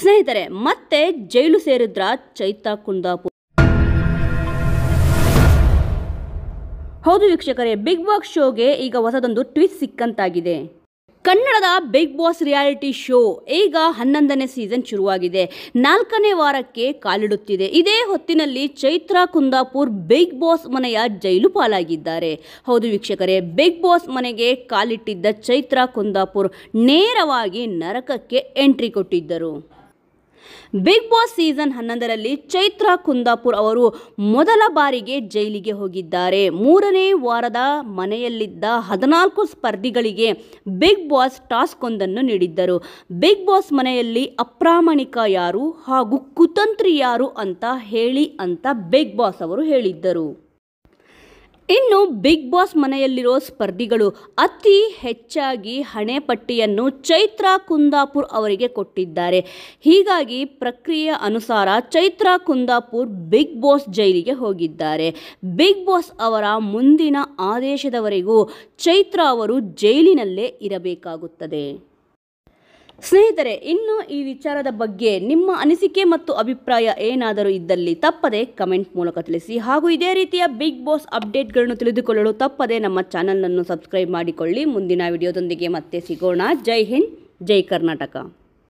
ಸ್ನೇಹಿತರೆ ಮತ್ತೆ ಜೈಲು ಸೇರಿದ್ರ ಚೈತಾ ಕುಂದಾಪುರ ಹೌದು ವೀಕ್ಷಕರೇ ಬಿಗ್ ಬಾಸ್ ಶೋಗೆ ಈಗ ಹೊಸದೊಂದು ಟ್ವೀಟ್ ಸಿಕ್ಕಂತಾಗಿದೆ ಕನ್ನಡದ ಬಿಗ್ ಬಾಸ್ ರಿಯಾಲಿಟಿ ಶೋ ಈಗ ಹನ್ನೊಂದನೇ ಸೀಸನ್ ಶುರುವಾಗಿದೆ ನಾಲ್ಕನೇ ವಾರಕ್ಕೆ ಕಾಲಿಡುತ್ತಿದೆ ಇದೇ ಹೊತ್ತಿನಲ್ಲಿ ಚೈತ್ರಾ ಕುಂದಾಪುರ್ ಬಿಗ್ ಬಾಸ್ ಮನೆಯ ಜೈಲು ಪಾಲಾಗಿದ್ದಾರೆ ಹೌದು ವೀಕ್ಷಕರೇ ಬಿಗ್ ಬಾಸ್ ಮನೆಗೆ ಕಾಲಿಟ್ಟಿದ್ದ ಚೈತ್ರಾ ಕುಂದಾಪುರ್ ನೇರವಾಗಿ ನರಕಕ್ಕೆ ಎಂಟ್ರಿ ಕೊಟ್ಟಿದ್ದರು ಬಿಗ್ ಬಾಸ್ ಸೀಸನ್ ಹನ್ನೊಂದರಲ್ಲಿ ಚೈತ್ರ ಕುಂದಾಪುರ್ ಅವರು ಮೊದಲ ಬಾರಿಗೆ ಜೈಲಿಗೆ ಹೋಗಿದ್ದಾರೆ ಮೂರನೇ ವಾರದ ಮನೆಯಲ್ಲಿದ್ದ ಹದಿನಾಲ್ಕು ಸ್ಪರ್ಧಿಗಳಿಗೆ ಬಿಗ್ ಬಾಸ್ ಟಾಸ್ಕ್ ಒಂದನ್ನು ನೀಡಿದ್ದರು ಬಿಗ್ ಬಾಸ್ ಮನೆಯಲ್ಲಿ ಅಪ್ರಾಮಾಣಿಕ ಯಾರು ಹಾಗೂ ಕುತಂತ್ರಿ ಯಾರು ಅಂತ ಹೇಳಿ ಅಂತ ಬಿಗ್ ಬಾಸ್ ಅವರು ಹೇಳಿದ್ದರು ಇನ್ನು ಬಿಗ್ ಬಾಸ್ ಮನೆಯಲ್ಲಿರೋ ಸ್ಪರ್ಧಿಗಳು ಅತಿ ಹೆಚ್ಚಾಗಿ ಹಣೆ ಪಟ್ಟಿಯನ್ನು ಚೈತ್ರ ಕುಂದಾಪುರ್ ಅವರಿಗೆ ಕೊಟ್ಟಿದ್ದಾರೆ ಹೀಗಾಗಿ ಪ್ರಕ್ರಿಯೆ ಅನುಸಾರ ಚೈತ್ರ ಕುಂದಾಪುರ್ ಬಿಗ್ ಬಾಸ್ ಜೈಲಿಗೆ ಹೋಗಿದ್ದಾರೆ ಬಿಗ್ ಬಾಸ್ ಅವರ ಮುಂದಿನ ಆದೇಶದವರೆಗೂ ಚೈತ್ರ ಅವರು ಜೈಲಿನಲ್ಲೇ ಇರಬೇಕಾಗುತ್ತದೆ ಸ್ನೇಹಿತರೆ ಇನ್ನು ಈ ವಿಚಾರದ ಬಗ್ಗೆ ನಿಮ್ಮ ಅನಿಸಿಕೆ ಮತ್ತು ಅಭಿಪ್ರಾಯ ಏನಾದರೂ ಇದ್ದಲ್ಲಿ ತಪ್ಪದೆ ಕಮೆಂಟ್ ಮೂಲಕ ತಿಳಿಸಿ ಹಾಗೂ ಇದೇ ರೀತಿಯ ಬಿಗ್ ಬಾಸ್ ಅಪ್ಡೇಟ್ಗಳನ್ನು ತಿಳಿದುಕೊಳ್ಳಲು ತಪ್ಪದೆ ನಮ್ಮ ಚಾನಲನ್ನು ಸಬ್ಸ್ಕ್ರೈಬ್ ಮಾಡಿಕೊಳ್ಳಿ ಮುಂದಿನ ವಿಡಿಯೋದೊಂದಿಗೆ ಮತ್ತೆ ಸಿಗೋಣ ಜೈ ಹಿಂದ್ ಜೈ ಕರ್ನಾಟಕ